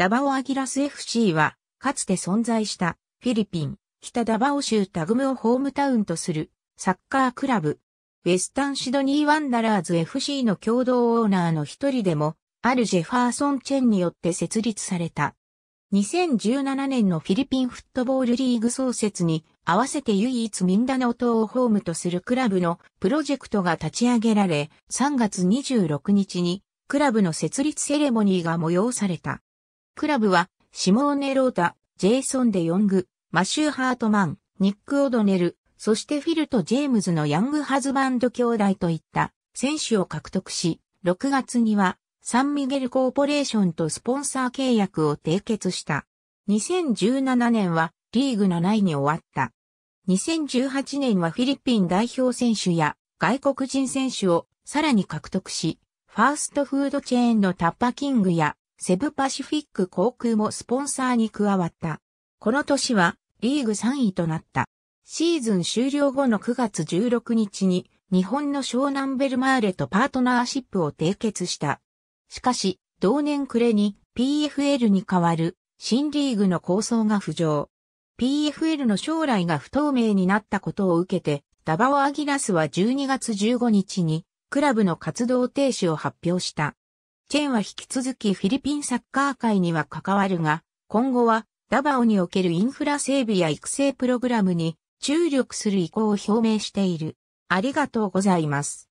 ダバオアギラス FC は、かつて存在したフィリピン、北ダバオ州タグムをホームタウンとするサッカークラブ、ウェスタンシドニーワンダラーズ FC の共同オーナーの一人でも、あるジェファーソン・チェンによって設立された。2017年のフィリピンフットボールリーグ創設に合わせて唯一ミンダナオ島をホームとするクラブのプロジェクトが立ち上げられ、3月26日にクラブの設立セレモニーが催された。クラブは、シモーネ・ロータ、ジェイソン・デ・ヨング、マシュー・ハートマン、ニック・オドネル、そしてフィルとジェームズのヤングハズバンド兄弟といった選手を獲得し、6月にはサンミゲルコーポレーションとスポンサー契約を締結した。2017年はリーグ7位に終わった。2018年はフィリピン代表選手や外国人選手をさらに獲得し、ファーストフードチェーンのタッパキングやセブパシフィック航空もスポンサーに加わった。この年はリーグ3位となった。シーズン終了後の9月16日に日本の湘南ベルマーレとパートナーシップを締結した。しかし、同年暮れに PFL に代わる新リーグの構想が浮上。PFL の将来が不透明になったことを受けて、ダバオアギラスは12月15日にクラブの活動停止を発表した。チェンは引き続きフィリピンサッカー界には関わるが、今後はダバオにおけるインフラ整備や育成プログラムに注力する意向を表明している。ありがとうございます。